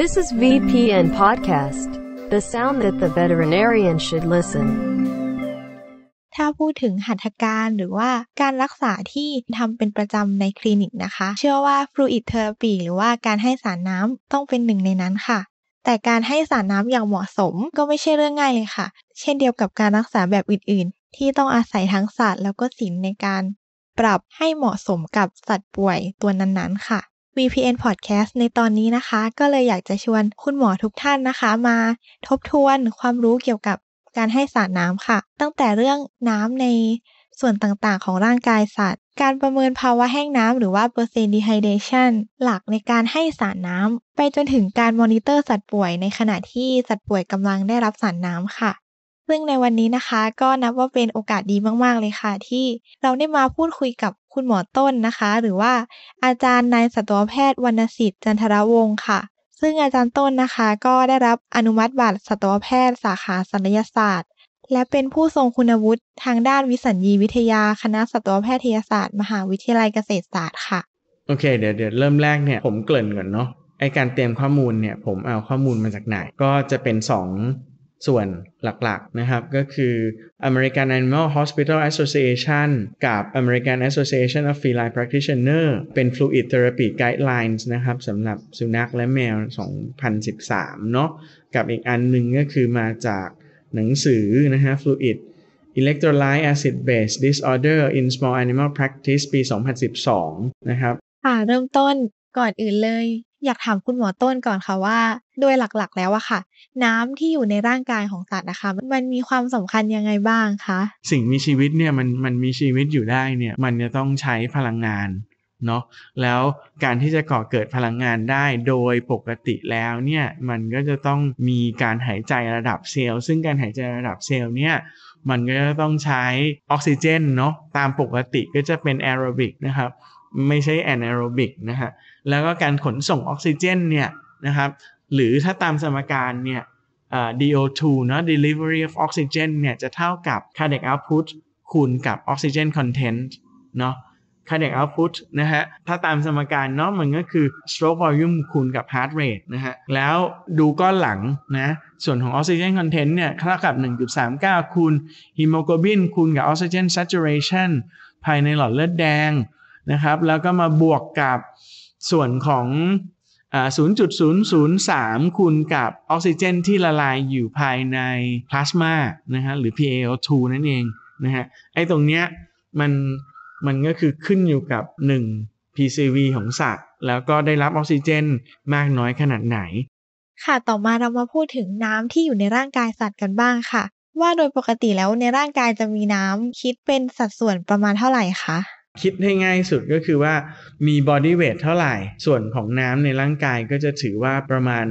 This is VPN Podcast the sound that the veterinarian should listen ถ้าพูดถึงหัตถการหรือว่าการรักษาที่ทำเป็นประจำในคลินิกนะคะ เชื่อว่า fluid therapy หรือว่าการให้สารน้ำต้องเป็นหนึ่งในนั้นค่ะ แต่การให้สารน้ำอย่างเหมาะสมก็ไม่ใช่เรื่องง่ายเลยค่ะ เช่นเดียวกับการรักษาแบบอื่น ๆ ที่ต้องอาศัยทั้งศาสตร์แล้วก็ศิลป์ในการปรับให้เหมาะสมกับสัตว์ป่วยตัวนั้น ๆ ค่ะ VPN Podcast ในตอนนี้นะคะก็เลยอยากจะชวนคุณหมอทุกท่านนะคะมาทบทวนความรู้เกี่ยวกับการให้สารน้ำค่ะ ตั้งแต่เรื่องน้ำในส่วนต่างๆของร่างกายสัตว์ การประเมินภาวะแห้งน้ำหรือว่าเปอร์เซ็นต์ดีไฮเดชันหลักในการให้สารน้ำไปจนถึงการมอนิเตอร์สัตว์ป่วยในขณะที่สัตว์ป่วยกำลังได้รับสารน้ำค่ะ ซึ่งในวันนี้นะคะก็นับว่าเป็นโอกาสดีมาก ๆเลยค่ะ ที่เราได้มาพูดคุยกับคุณหมอต้นนะคะหรือว่าอาจารย์นายสัตวแพทย์วรรณสิทธิ์จันทรวงค่ะ ซึ่งอาจารย์ต้นนะคะก็ได้รับอนุมัติบัตรสัตวแพทย์สาขาศัลยศาสตร์ และเป็นผู้ทรงคุณวุฒิทางด้านวิสัญญีวิทยาคณะสัตวแพทยศาสตร์ มหาวิทยาลัยเกษตรศาสตร์ค่ะโอเคเดี๋ยวเดี๋ยวเริ่มแรกเนี่ยผมเกริ่นก่อนเนาะไอการเตรียมข้อมูลเนี่ย ผมเอาข้อมูลมาจากไหนก็จะเป็น2ส่วนหลัก ๆ นะครับ ก็คือ American Animal Hospital Association กับ American Association of Feline Practitioner เป็น Fluid Therapy Guidelines นะครับสำหรับสุนัขและแมว 2013เนาะกับอีกอันหนึ่งก็คือมาจากหนังสือนะฮะ Fluid Electrolyte Acid Base Disorder in Small Animal Practice ปี 2012นะครับค่ะ เริ่มต้นก่อนอื่นเลยอยากถามคุณหมอต้นก่อนค่ะว่าโดยหลักๆแล้วอะค่ะ น้ำที่อยู่ในร่างกายของสัตว์นะคะมันมีความสำคัญยังไงบ้างคะสิ่งมีชีวิตเนี่ยมันมันมีชีวิตอยู่ได้เนี่ยมันจะต้องใช้พลังงานเนาะแล้วการที่จะก่อเกิดพลังงานได้โดยปกติแล้วเนี่ยมันก็จะต้องมีการหายใจระดับเซลล์ซึ่งการหายใจระดับเซลล์เนี่ยมันก็จะต้องใช้ออกซิเจนเนาะตามปกติก็จะเป็นแอโรบิกนะครับไม่ใช่แอนแอโรบิกนะฮะแล้วก็การขนส่งออกซิเจนเนี่ยนะครับหรือถ้าตามสมการเนี่ย DO2 เนาะ delivery of oxygen เนี่ยจะเท่ากับ cardiac output คูณกับ oxygen content เนาะ cardiac output นะฮะถ้าตามสมการเนาะมันก็คือ stroke volume คูณกับ heart rate นะฮะแล้วดูก้อนหลังนะส่วนของ oxygen content เนี่ยเท่ากับ 1.39 คูณ hemoglobin คูณกับ oxygen saturation ภายในหลอดเลือดแดงนะครับแล้วก็มาบวกกับส่วนของ 0.003 คูณกับออกซิเจนที่ละลายอยู่ภายในพลาสมานะฮะ หรือ PaO2 นั่นเองนะฮะ ไอ้ตรงเนี้ยมันมันก็คือขึ้นอยู่กับ 1 PCV ของสัตว์ แล้วก็ได้รับออกซิเจน มากน้อยขนาดไหน ค่ะ ต่อมาเรามาพูดถึงน้ำที่อยู่ในร่างกายสัตว์กันบ้างค่ะ ว่าโดยปกติแล้วในร่างกายจะมีน้ำคิดเป็นสัดส่วนประมาณเท่าไหร่คะคิดให้ง่ายสุดก็คือว่ามีบอดี้เวทเท่าไหร่ส่วนของน้ำในร่างกายก็จะถือว่าประมาณ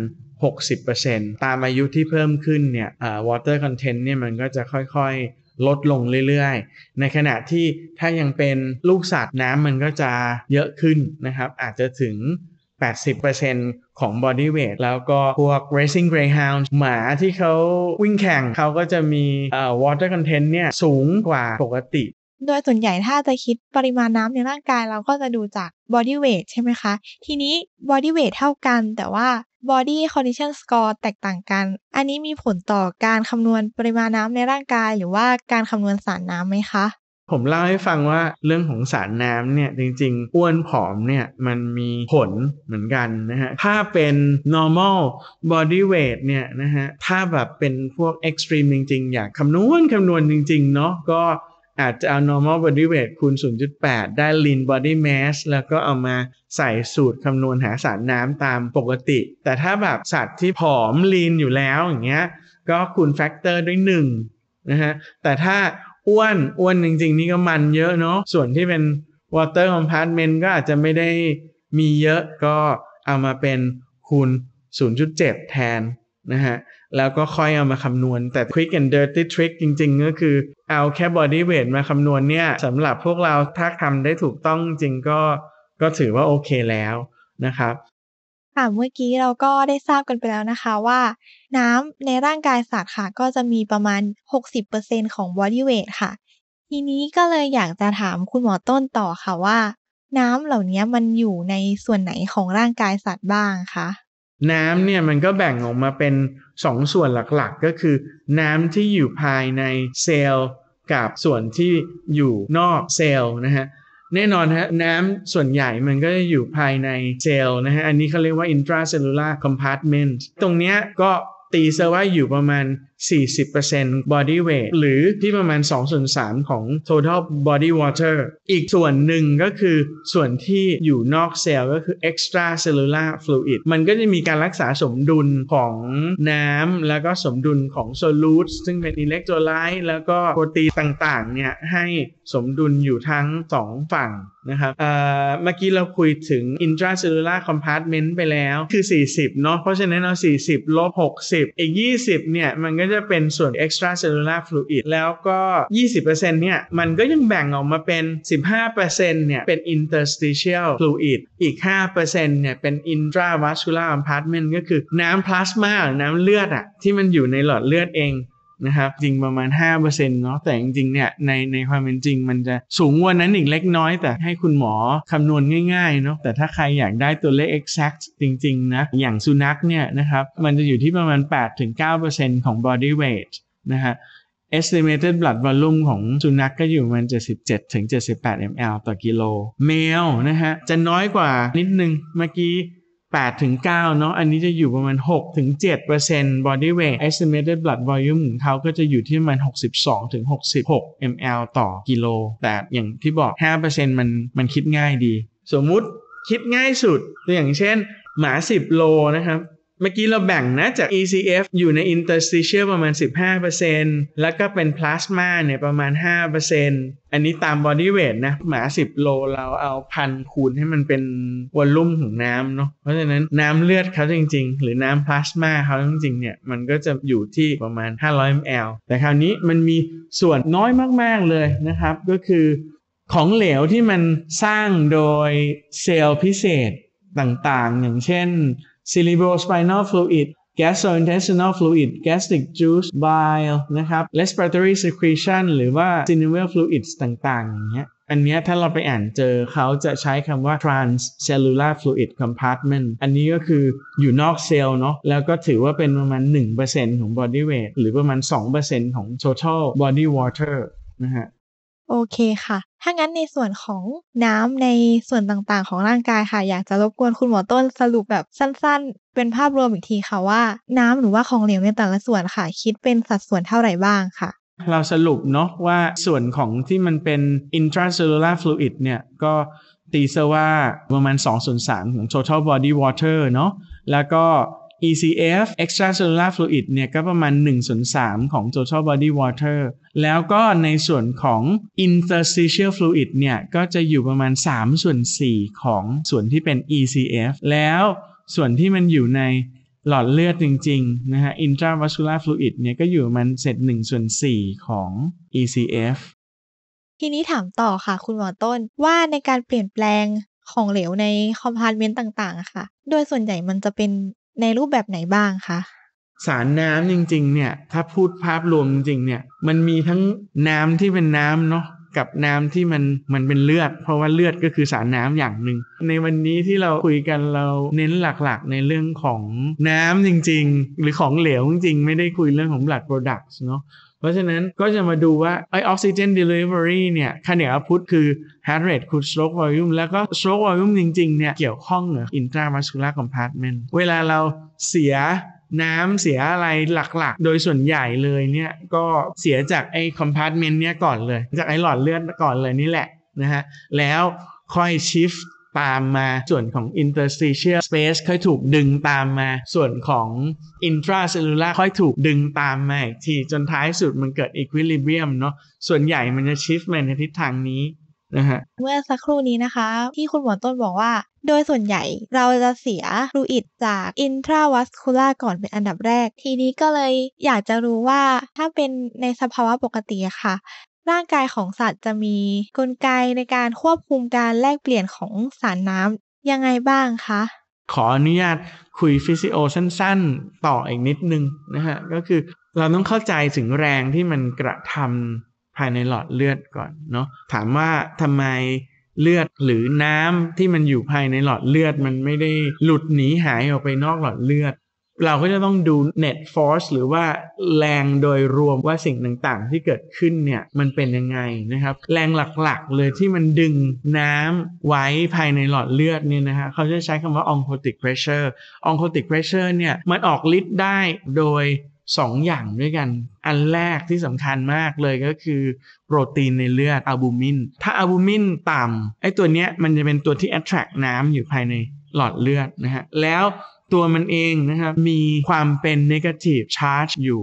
60%ตามอายุที่เพิ่มขึ้นเนี่ยวอเตอร์คอนเทนต์เนี่ยมันก็จะค่อยๆลดลงเรื่อยๆ ในขณะที่ถ้ายังเป็นลูกสัตว์น้ำมันก็จะเยอะขึ้นนะครับอาจจะถึง 80%ของบอดี้เวทแล้วก็พวก racing greyhound หมาที่เขาวิ่งแข่งเขาก็จะมีเอวตอร์คอนเทนต์เนี่ยสูงกว่าปกติโดยส่วนใหญ่ถ้าจะคิดปริมาณน้ำในร่างกาย เราก็จะดูจาก body weight ใช่ไหมคะ ทีนี้ body weight เท่ากันแต่ว่า body condition score แตกต่างกัน อันนี้มีผลต่อการคำนวณปริมาณน้ำในร่างกาย หรือว่าการคำนวณสารน้ำไหมคะ ผมเล่าให้ฟังว่าเรื่องของสารน้ำเนี่ยจริงๆ อ้วนผอมเนี่ยมันมีผลเหมือนกันนะฮะถ้าเป็น normal body weight เนี่ยนะฮะถ้าแบบเป็นพวก extreme จริงๆอยากคำนวณคำนวณจริงๆเนาะก็อาจจะเอา normal body weight คูณ 0.8 ได้ lean body mass แล้วก็เอามาใส่สูตรคำนวณหาสารน้ำตามปกติ แต่ถ้าแบบสัตว์ที่ผอม lean อยู่แล้ว อย่างเงี้ย ก็คูณแฟกเตอร์ด้วย1นะฮะ แต่ถ้าอ้วน อ้วนจริงๆ นี่ก็มันเยอะเนาะ ส่วนที่เป็น water compartment ก็อาจจะไม่ได้มีเยอะ ก็เอามาเป็นคูณ 0.7 แทนนะฮะแล้วก็ค่อยเอามาคำนวณแต่ quick and dirty trick จริงๆ ก็คือ เอาแค่ body weight มาคำนวณเนี่ยสำหรับพวกเราถ้าทำได้ถูกต้องจริงก็ก็ถือว่าโอเคแล้วนะครับ ค่ะ เมื่อกี้เราก็ได้ทราบกันไปแล้วนะคะว่า น้ำในร่างกายสัตว์ค่ะก็จะมีประมาณ 60%ของ body weight ค่ะ ทีนี้ก็เลยอยากจะถามคุณหมอต้นต่อค่ะว่า น้ำเหล่านี้มันอยู่ในส่วนไหนของร่างกายสัตว์บ้างคะน้ำเนี่ยมันก็แบ่งออกมาเป็น 2สส่วนหลักๆ ก็คือน้ำที่อยู่ภายในเซลล์ กับส่วนที่อยู่นอกเซลล์นะฮะ แน่นอนฮะ น้ำส่วนใหญ่มันก็จะอยู่ภายในเซลล์นะฮะ อันนี้เขาเรียกว่า intracellular compartment ตรงเนี้ยก็ตีเซอร์ว่าอยู่ประมาณ40% body weight หรือที่ประมาณ2ส่วน3ของ total body water อีกส่วนหนึ่งก็คือส่วนที่อยู่นอกเซลล์ก็คือ extra cellular fluid มันก็จะมีการรักษาสมดุลของน้ำแล้วก็สมดุลของ solutes ซึ่งเป็นอิเล็กโทรไลต์แล้วก็โปรตีนต่างๆเนี่ย ให้สมดุลอยู่ทั้ง 2 ฝั่งนะครับเมื่อกี้เราคุยถึง intracellular compartment ไปแล้วคือ 40 เนาะ เพราะฉะนั้นเอา40ลบ60อีก20เนี่ยมันก็็จะเป็นส่วน extracellular fluid แล้วก็ 20%เนี่ย มันก็ยังแบ่งออกมาเป็น 15%เนี่ยเป็น interstitial fluid อีก 5%เนี่ยเป็น intravascular compartment ก็คือน้ำพลาสมาหรือน้ำเลือดอะที่มันอยู่ในหลอดเลือดเองนะครับจริงประมาณ5%เนาะ แต่จริงๆ เนี่ยในในความเป็นจริงมันจะสูงกว่านั้นอีกเล็กน้อย แต่ให้คุณหมอคำนวณง่ายๆ เนาะ แต่ถ้าใครอยากได้ตัวเลข exact จริงๆ นะ อย่างสุนัขเนี่ยนะครับ มันจะอยู่ที่ประมาณ 8-9%ของ body weight นะฮะ estimated blood volume ของสุนัขกก็อยู่มัน77-78 ml ต่อกิโลแมวนะฮะ จะน้อยกว่านิดนึงเมื่อกี้8 ถึง 9 เนาะอันนี้จะอยู่ประมาณ6ถึง7% body weight estimated blood volume ของเขาก็จะอยู่ที่ประมาณ62ถึง66 ml ต่อกิโล แต่อย่างที่บอก5%มันมันคิดง่ายดี สมมุติคิดง่ายสุดตัวอย่างเช่นหมา 10 โลนะครับเมื่อกี้เราแบ่งนะจาก ECF อยู่ใน interstitial ประมาณ 15%แล้วก็เป็น plasma เนี่ยประมาณ 5%อันนี้ตาม body weight นะ หมา 10โลเราเอาพันคูณให้มันเป็นวอลลุ่มของน้ำเนาะ เพราะฉะนั้นน้ำเลือดเขาจริง ๆ หรือน้ำพลาสมาเขาจริง ๆ เนี่ยมันก็จะอยู่ที่ประมาณ 500 ml แต่คราวนี้มันมีส่วนน้อยมากๆเลยนะครับ ก็คือของเหลวที่มันสร้างโดยเซลล์พิเศษต่างๆ อย่างเช่น cerebrospinal fluid gastrointestinal fluid gastric juice bile นะครับ respiratory secretion หรือว่า synovial fluids ต่างๆ อย่างเงี้ย อันนี้ถ้าเราไปอ่านเจอเขาจะใช้คำว่า transcellular fluid compartment อันนี้ก็คืออยู่นอกเซลล์เนาะ แล้วก็ถือว่าเป็นประมาณ1%ของ body weight หรือประมาณ 2%ของ total body water นะฮะโอเคค่ะ ถ้างั้นในส่วนของน้ำในส่วนต่างๆ ของร่างกายค่ะ อยากจะรบกวนคุณหมอต้นสรุปแบบสั้นๆ เป็นภาพรวมอีกทีค่ะว่าน้ำหรือว่าของเหลวในแต่ละส่วนค่ะคิดเป็นสัดส่วนเท่าไหร่บ้างค่ะ เราสรุปเนาะว่าส่วนของที่มันเป็น intracellular fluid เนี่ยก็ตีซะว่าประมาณ2ส่วน3ของ total body water เนาะ แล้วก็ ECF extracellular fluid เนี่ยก็ประมาณ1ส่วน3ของ total body water แล้วก็ในส่วนของ interstitial fluid เนี่ยก็จะอยู่ประมาณ 3 ส่วน 4 ของส่วนที่เป็น ECF แล้วส่วนที่มันอยู่ในหลอดเลือดจริงๆ นะฮะ intravascular fluid เนี่ยก็อยู่มันเศษ1ส่วน4ของ ECF ทีนี้ถามต่อค่ะคุณหมอต้นว่าในการเปลี่ยนแปลงของเหลวในคอมพาร์ตเมนต์ต่างๆค่ะ โดยส่วนใหญ่มันจะเป็นในรูปแบบไหนบ้างคะ สารน้ำจริง ๆ เนี่ย ถ้าพูดภาพรวมจริงเนี่ย มันมีทั้งน้ำที่เป็นน้ำเนาะกับน้ำที่มันมันเป็นเลือด เพราะว่าเลือดก็คือสารน้ำอย่างหนึ่ง ในวันนี้ที่เราคุยกันเราเน้นหลักๆในเรื่องของน้ำจริงๆ หรือของเหลวจริงๆไม่ได้คุยเรื่องของหลักโปรดัก c ์เนาะราะฉะนั้นก็จะมาดูว่าไอออกซิเจนเดลิเวอรี่เนี่ยค่าเหนี่ยพุทคือ heart rate คูณ stroke volume แล้วก็ stroke volume จริง ๆเนี่ยเกี่ยวข้องกับ intramuscular compartment เวลาเราเสียน้ำเสียอะไรหลักๆ โดยส่วนใหญ่เลยเนี่ยก็เสียจากไอ้คอมพาร์ตเมนต์เนี่ยก่อนเลย จากไอ้หลอดเลือดก่อนเลยนี่แหละนะฮะแล้วค่อยชิฟตตามมาส่วนของ interstitial space ค่อยถูกดึงตามมาส่วนของ intracellular ค่อยถูกดึงตามมาอีกทีจนท้ายสุดมันเกิด equilibrium เนาะส่วนใหญ่มันจะ shift มาในทิศทางนี้ นะฮะ เมื่อสักครู่นี้นะคะ ที่คุณหมอต้นบอกว่า โดยส่วนใหญ่เราจะเสียรูอิดจาก intravascular ก่อนเป็นอันดับแรก ทีนี้ก็เลยอยากจะรู้ว่าถ้าเป็นในสภาวะปกติค่ะร่างกายของสัตว์จะมีกลไกในการควบคุมการแลกเปลี่ยนของสารน้ำยังไงบ้างคะ ขออนุญาตคุยฟิสิโอสั้น ๆ ต่ออีกนิดนึงนะฮะ ก็คือเราต้องเข้าใจถึงแรงที่มันกระทำภายในหลอดเลือดก่อนเนาะ ถามว่าทำไมเลือดหรือน้ำที่มันอยู่ภายในหลอดเลือด มันไม่ได้หลุดหนีหายออกไปนอกหลอดเลือดเราก็จะต้องดู net force หรือว่าแรงโดยรวมว่าสิ่งต่าง ๆ ที่เกิดขึ้นเนี่ย มันเป็นยังไงนะครับ แรงหลัก ๆ เลยที่มันดึงน้ำไว้ภายในหลอดเลือดเนี่ยนะฮะเขาจะใช้คำว่า oncotic pressure oncotic pressure เนี่ยมันออกฤทธิ์ได้โดย2 อย่างด้วยกัน อันแรกที่สำคัญมากเลยก็คือโปรตีนในเลือดอะลบูมินถ้าอะลบูมินต่ำไอ้ตัวเนี้ยมันจะเป็นตัวที่ attract น้ำอยู่ภายในหลอดเลือดนะฮะแล้วตัวมันเองนะครับมีความเป็นนิเกทีฟชาร์จอยู่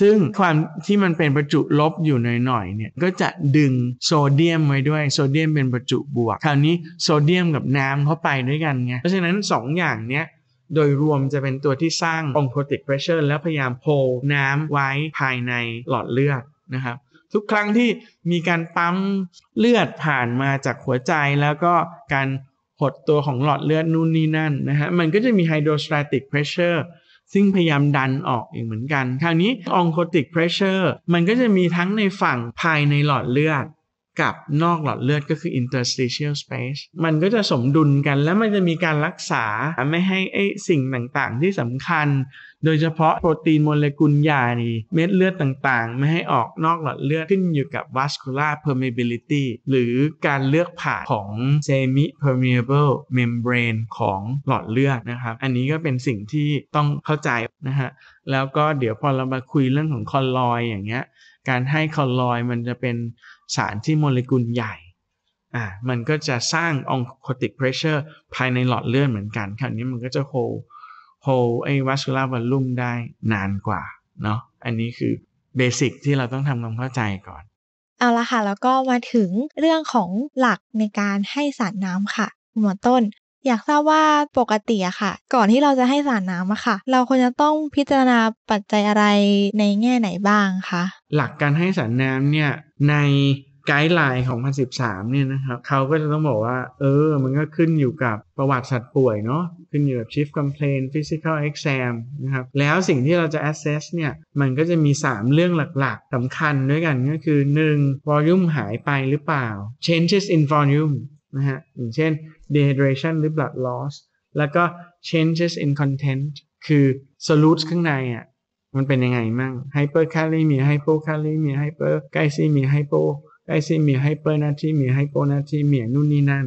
ซึ่งความที่มันเป็นประจุลบอยู่หน่อยๆเนี่ยก็จะดึงโซเดียมไว้ด้วยโซเดียมเป็นประจุบวก คราวนี้โซเดียมกับน้ำเข้าไปด้วยกันไงเพราะฉะนั้น2ออย่างเนี้ยโดยรวมจะเป็นตัวที่สร้างองค o n c ติ i เพรสเชอร์แล้วพยายามโพน้ำไว้ภายในหลอดเลือดนะครับทุกครั้งที่มีการปั๊มเลือดผ่านมาจากหัวใจแล้วก็การหดตัวของหลอดเลือดนู่นนี่นั่นนะฮะมันก็จะมีไฮโดรสแตติกเพรสเชอร์ซึ่งพยายามดันออกอีกเหมือนกันคราวนี้องโคติกเพรสเชอร์มันก็จะมีทั้งในฝั่งภายในหลอดเลือด กับนอกหลอดเลือดก็คือ interstitial space มันก็จะสมดุลกันแล้วมันจะมีการรักษาไม่ให้ไอสิ่งต่างๆที่สำคัญโดยเฉพาะโปรตีนโมเลกุลใหญ่เม็ดเลือดต่างๆ ไม่ให้ออกนอกหลอดเลือดขึ้นอยู่กับ vascular permeability หรือการเลือกผ่านของ semi permeable membrane ของหลอดเลือดนะครับ อันนี้ก็เป็นสิ่งที่ต้องเข้าใจนะฮะแล้วก็เดี๋ยวพอเรามาคุยเรื่องของคอลลอยอย่างเงี้ยการให้คอลลอยมันจะเป็นสารที่โมเลกุลใหญ่อ่ามันก็จะสร้างองค์ติกเพรสเชอร์ภายในหลอดเลือดเหมือนกันคราวนี้มันก็จะโฮโฮไอ้วัสคูล่าวัลลุ่มได้นานกว่าเนาะ อันนี้คือเบสิกที่เราต้องทำความเข้าใจก่อน เอาละค่ะ แล้วก็มาถึงเรื่องของหลักในการให้สารน้ำค่ะคุณหมอต้น อยากทราบว่าปกติอะค่ะ ก่อนที่เราจะให้สารน้ำอะค่ะ เราควรจะต้องพิจารณาปัจจัยอะไรในแง่ไหนบ้างคะ หลักการให้สารน้ำเนี่ยในไกด์ไลน์ของ 2013เนี่ยนะครับเขาก็จะต้องบอกว่าเออมันก็ขึ้นอยู่กับประวัติสัตว์ป่วยเนาะขึ้นอยู่กับ shift complaint physical exam นะครับแล้วสิ่งที่เราจะ assess เนี่ยมันก็จะมี 3 เรื่องหลักๆสำคัญด้วยกันก็คือ 1. volume หายไปหรือเปล่า changes in volume นะฮะอย่างเช่น dehydration หรือ blood loss แล้วก็ changes in content คือ solutes ข้างในอะ่ะมันเป็นยังไงมั่ง hypercalemia hypocalcemia hyperglycemia hypo ไอซีมีไฮเปอร์หน้าที่มีไฮโปหน้าที่มียนู่นนี่นั่น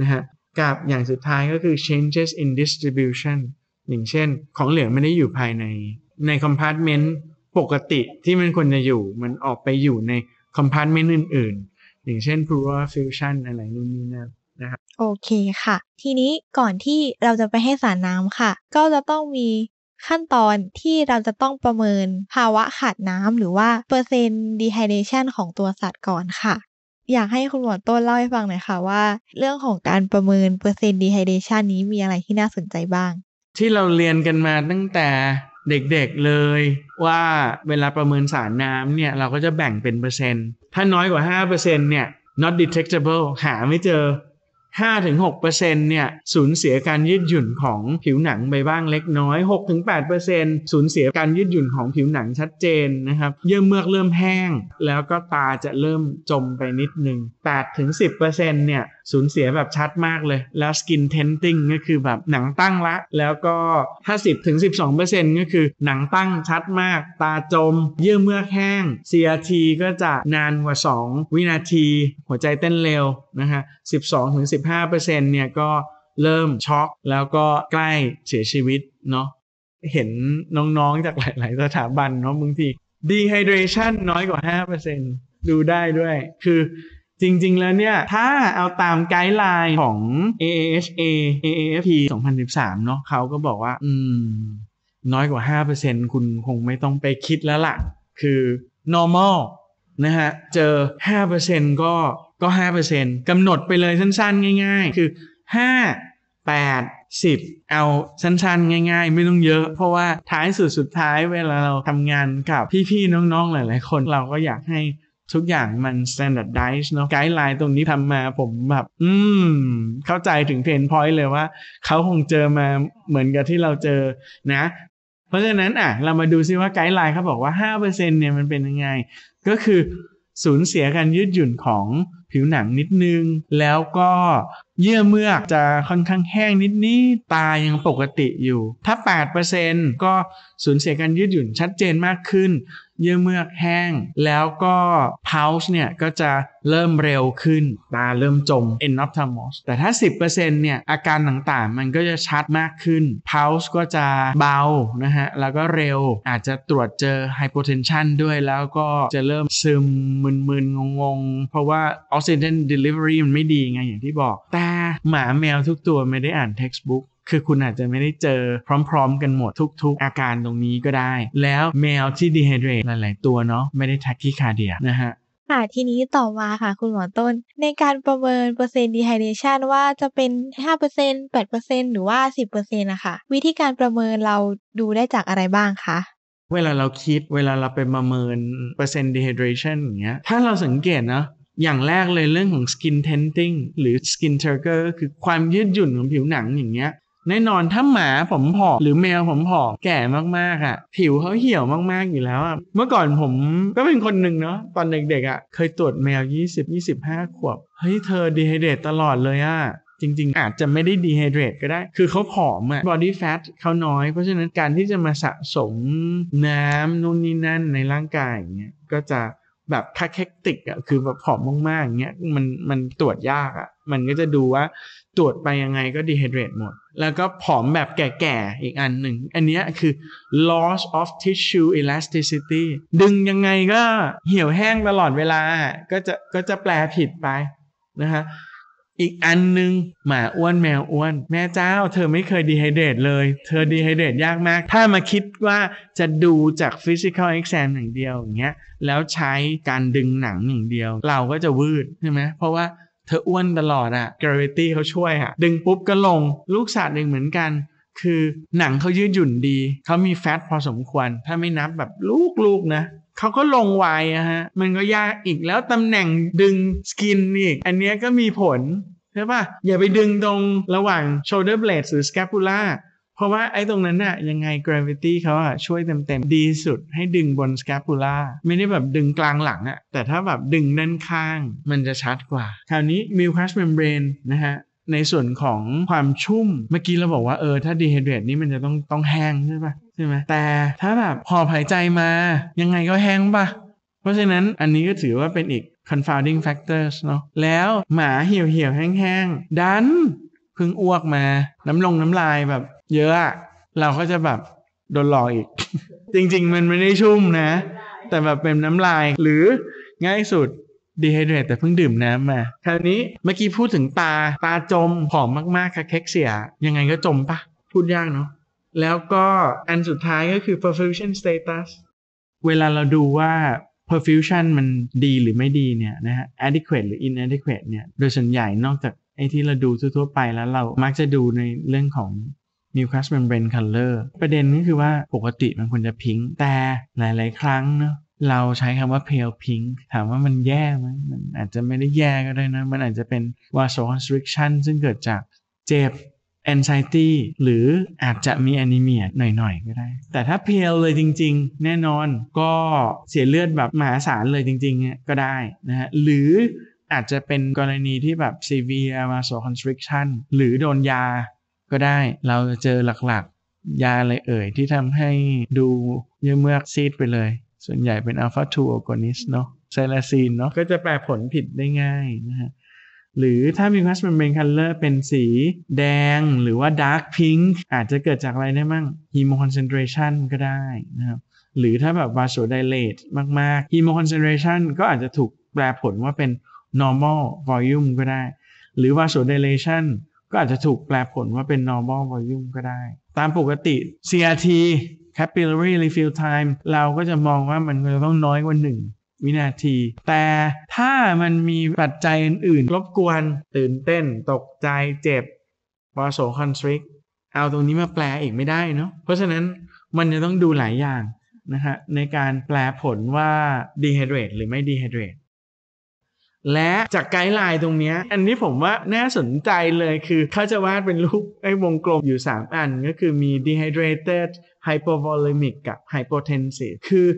นะฮะกับอย่างสุดท้ายก็คือ changes in distribution อย่างเช่นของเหลือไม่ได้อยู่ภายในใน compartment ปกติที่มันควรจะอยู่มันออกไปอยู่ใน compartment อื่นๆ อย่างเช่น plural fusion อะไรนู่นนี่นั่นนะครับโอเคค่ะ ทีนี้ก่อนที่เราจะไปให้สารน้ำค่ะ ก็จะต้องมีขั้นตอนที่เราจะต้องประเมินภาวะขาดน้ำหรือว่าเปอร์เซ็นต์ดีไฮเดชันของตัวสัตว์ก่อนค่ะ อยากให้คุณหมอต้นเล่าให้ฟังหน่อยค่ะว่า เรื่องของการประเมินเปอร์เซ็นต์ดีไฮเดชันนี้มีอะไรที่น่าสนใจบ้าง ที่เราเรียนกันมาตั้งแต่เด็กๆเลยว่าเวลาประเมินสารน้ำเนี่ยเราก็จะแบ่งเป็นเปอร์เซ็นต์ถ้าน้อยกว่า5%เนี่ย not detectable หาไม่เจอ5-6%เนี่ยสูญเสียการยืดหยุ่นของผิวหนังไปบ้างเล็กน้อย 6-8%สูญเสียการยืดหยุ่นของผิวหนังชัดเจนนะครับ เยื่อเมือกเริ่มแห้ง แล้วก็ตาจะเริ่มจมไปนิดนึง8-10%เนี่ยสูญเสียแบบชัดมากเลย แล้วสกินเทนติ้งก็คือแบบหนังตั้งละ แล้วก็ถ้า็0 1 2 ก็คือหนังตั้งชัดมาก ตาจมเยื่อเมื่อกแห้ง CRT ก็จะนานกว่า 2 วินาทีหัวใจเต้นเร็วนะฮะ12-15%เนี่ยก็เริ่มช็อกแล้วก็ใกล้เสียชีวิตเนาะเห็นน้องๆจากหลายๆสถาบันเนาะบางทีดีไฮเดรชันน้อยกว่า5%ดูได้ด้วยคือจริง ๆ แล้วเนี่ย ถ้าเอาตามไกด์ไลน์ของ AAHA AAFP 2013 เนาะเขาก็บอกว่า อืมน้อยกว่า 5%คุณคงไม่ต้องไปคิดแล้วละ่ะ คือ normal นะฮะ เจอ5%ก็ก็ 5%กำหนดไปเลยสั้นๆ ง่าย ๆ คือ5 8 10 เอาสั้นๆ ง่าย ๆ ไม่ต้องเยอะเพราะว่าท้ายสุดสุดท้ายเวลาเราทำงานกับพี่ ๆ น้องๆหลายๆ คนเราก็อยากให้ทุกอย่างมัน standardize เนาะไกด์ไลน์ตรงนี้ทำมาผมแบบ อืม เข้าใจถึงเพนพอยต์เลยว่า เขาคงเจอมาเหมือนกับที่เราเจอ นะ เพราะฉะนั้น อ่ะ เรามาดูซิว่าไกด์ไลน์เขาบอกว่า5%เนี่ยมันเป็นยังไง ก็คือ สูญเสียการยืดหยุ่นของผิวหนังนิดนึงแล้วก็เยื่อเมือกจะค่อนข้างแห้งนิดนี้ตายังปกติอยู่ ถ้า 8%ก็สูญเสียการยืดหยุ่นชัดเจนมากขึ้น เยื่อเมือกแห้งแล้วก็พาวส์เนี่ยก็จะเริ่มเร็วขึ้นตาเริ่มจม e n o p t h a า m o s แต่ถ้า 10%เนี่ยอาการต่างๆ มันก็จะชัดมากขึ้นพาวส์ก็จะเบานะฮะแล้วก็เร็วอาจจะตรวจเจอไฮโปเทนชันด้วยแล้วก็จะเริ่มซึมมึนๆ งงๆเพราะว่าออกซิเจนเดลิเวอรี่มันไม่ดีไงอย่างที่บอกแต่หมาแมวทุกตัวไม่ได้อ่านเท็กซ์บุ๊ก คือคุณอาจจะไม่ได้เจอพร้อม ๆ กันหมดทุกๆ อาการตรงนี้ก็ได้ แล้วแมวที่ดีไฮเดรตหลายๆ ตัวเนาะไม่ได้ทักที่คาเดียนะฮะค่ะทีนี้ต่อมาค่ะคุณหมอต้นในการประเมินเปอร์เซ็นต์ดีไฮเดชันว่าจะเป็น5% 8%หรือว่า 10%นะคะวิธีการประเมินเราดูได้จากอะไรบ้างคะ เวลาเราคิดเวลาเราไปประเมินเปอร์เซ็นต์ดีไฮเด a t i o อย่างเงี้ย ถ้าเราสังเกตนะอย่างแรกเลยเรื่องของ skin tinting หรือ skin t r i g g e r คือความยืดหยุ่นของผิวหนังอย่างเงี้ย แน่นอนถ้าหมาผมผอมหรือแมวผมผอมแก่มากๆอะ่ะ ผิวเขาเหี่ยวมากๆ อยู่แล้วอะ่ะ เมื่อก่อนผมก็เป็นคนหนึ่งเนาะตอนเด็กๆอะ่ะเคยตรวจแมว20 25 ขวบ เฮ้ยเธอดีไฮเดรตตลอดเลยอะ่ะ จริงๆ อาจจะไม่ได้ดีไฮเดรตก็ได้ คือเขาผอมอ่ะบอดี้แฟทเขาน้อย เพราะฉะนั้นการที่จะมาสะสมน้ำนู่นนี่นั่นในร่างกายอย่างเงี้ยก็จะแบบคาเคติกอ่ะคือแบบผอมมากๆอย่างเงี้ยมันมันตรวจยากอ่ะมันก็จะดูว่าตรวจไปยังไงก็ดีเฮเดรตหมด แล้วก็ผอมแบบแก่ๆอีกอันหนึ่งอันนี้คือ loss of tissue elasticity ดึงยังไงก็เหี่ยวแห้งตลอดเวลาก็จะก็จะแปลผิดไปนะฮะอีกอันนึงหมาอ้วนแมวอ้วน แม่เจ้าเธอไม่เคยดีไฮเดรตเลย เธอดีไฮเดรตยากมาก ถ้ามาคิดว่าจะดูจากฟิสิกอลเอ็กซมอย่างเดียว อย่างเงี้ยแล้วใช้การดึงหนังอย่างเดียว เราก็จะวืดใช่ไหมเพราะว่าเธออ้วนตลอดอะกราวิตี้เขาช่วยอะดึงปุ๊บก็ลง ลูกสัตว์หนึ่งเหมือนกัน คือหนังเขายืดหยุ่นดี เขามีแฟตพอสมควรถ้าไม่นับแบบลูกลูกนะเขาก็ลงไวอะฮะมันก็ยากอีกแล้วตำแหน่งดึงสกินอีกอันนี้ก็มีผลใช่ป่ะอย่าไปดึงตรงระหว่าง shoulder blade หรือ scapula เพราะว่าไอ้ตรงนั้นน่ะยังไง gravity เขาอะช่วยเต็มๆ ดีสุดให้ดึงบน scapula ไม่ได้แบบดึงกลางหลังอะแต่ถ้าแบบดึงด้านข้างมันจะชัดกว่า คราวนี้ mucous membrane นะฮะในส่วนของความชุ่มเมื่อกี้เราบอกว่าเออถ้าดีไฮเดรตนี่มันจะต้องต้องแห้งใช่ปะใช่ไหมแต่ถ้าแบบพอหายใจมายังไงก็แห้งปะเพราะฉะนั้นอันนี้ก็ถือว่าเป็นอีก confounding factors เนาะ แล้วหมาเหี่ยวเหี่ยวแห้งๆ ดันพึ่งอ้วกมา น้ำลงน้ำลายแบบเยอะอะเราก็จะแบบ โดนหลอกอีก จริงๆ มันไม่ได้ชุ่มนะ แต่แบบเป็นน้ำลาย หรือง่ายสุดดีไฮเดรตแต่เพิ่งดื่มน้ำมาคราวนี้ เมื่อกี้พูดถึงตา ตาจมผอมมากๆค่ะเค็กเสีย ยังไงก็จมปะ พูดยากเนาะ แล้วก็อันสุดท้ายก็คือ perfection status เวลาเราดูว่า perfusion มันดีหรือไม่ดีเนี่ยนะฮะ adequate หรือ inadequate เนี่ย โดยส่วนใหญ่นอกจากไอ้ที่เราดูทั่ว ๆ ไปแล้วเรา มักจะดูในเรื่องของ n e w c a s s membrane color ประเด็นก็คือว่าปกติมันควรจะพิงค์แต่หลาย ๆ ครั้งเนาะเราใช้คำว่า pale pink ถามว่ามันแย่ไหมมันอาจจะไม่ได้แย่ก็ได้นะ มันอาจจะเป็น vasoconstriction ซึ่งเกิดจากเจ็บอน x i ตี้หรืออาจจะมีแอนิเมียหน่อยๆ ก็ได้ แต่ถ้าเพลเลยจริงๆ แน่นอนก็เสียเลือดแบบมหาศาลเลยจริงๆก็ได้นะฮะหรืออาจจะเป็นกรณีที่แบบ severe vasoconstriction หรือโดนยาก็ได้ เราจะเจอหลักๆยาอะไรเอ่ยที่ทำให้ดูเยื่อเมือกซีดไปเลย ส่วนใหญ่เป็น alpha 2 agonist เนาะไซลาซีนเนาะก็จะแปลผลผิดได้ง่ายนะฮะหรือถ้ามีคาสมันเบนคัลเลอร์เป็นสีแดงหรือว่าดาร์กพิงค์อาจจะเกิดจากอะไรได้มั่งฮีโมคอนเซนเทรชันก็ได้นะครับ หรือถ้าแบบวาโซไดเลตมากๆฮีโมคอนเซนเทรชันก็อาจจะถูกแปลผลว่าเป็น normal volume ก็ได้ หรือวาโซไดเลชันก็อาจจะถูกแปลผลว่าเป็น normal volume ก็ได้ ตามปกติ CRT capillary refill time เราก็จะมองว่ามันจะต้องน้อยกว่า1วินาที แต่ถ้ามันมีปัจจัยอื่น ๆ รบกวน ตื่นเต้น ตกใจเจ็บวาโสคอนทริกเอาตรงนี้มาแปลอีกไม่ได้เนาะ เพราะฉะนั้นมันจะต้องดูหลายอย่างนะฮะในการแปลผลว่าดีไฮเดรตหรือไม่ดีไฮเดรตและจากไกด์ไลน์ตรงนี้ อันนี้ผมว่าน่าสนใจเลยคือเขาจะวาดเป็นรูปไอ้วงกลมอยู่ 3 อันก็คือมี dehydrated hypovolemic กับ hypotensive คือ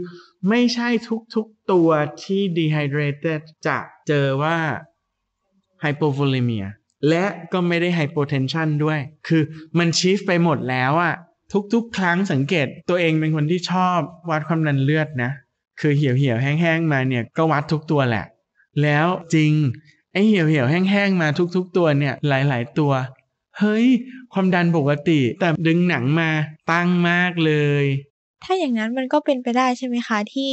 ไม่ใช่ทุกๆตัวที่ dehydrated จะเจอว่า hypovolemia และก็ไม่ได้ hypotension ด้วย คือมันชีฟไปหมดแล้วอะทุกๆครั้งสังเกตตัวเองเป็นคนที่ชอบวัดความดันเลือดนะ คือเหี่ยวเหี่ยวแห้งๆมาเนี่ยก็วัดทุกตัวแหละแล้วจริง ไอ้เหี่ยวเหี่ยวแห้งๆมาทุกๆตัวเนี่ย หลายๆตัว เฮ้ยความดันปกติแต่ดึงหนังมาตั้งมากเลย ถ้าอย่างนั้นมันก็เป็นไปได้ใช่ไหมคะ ที่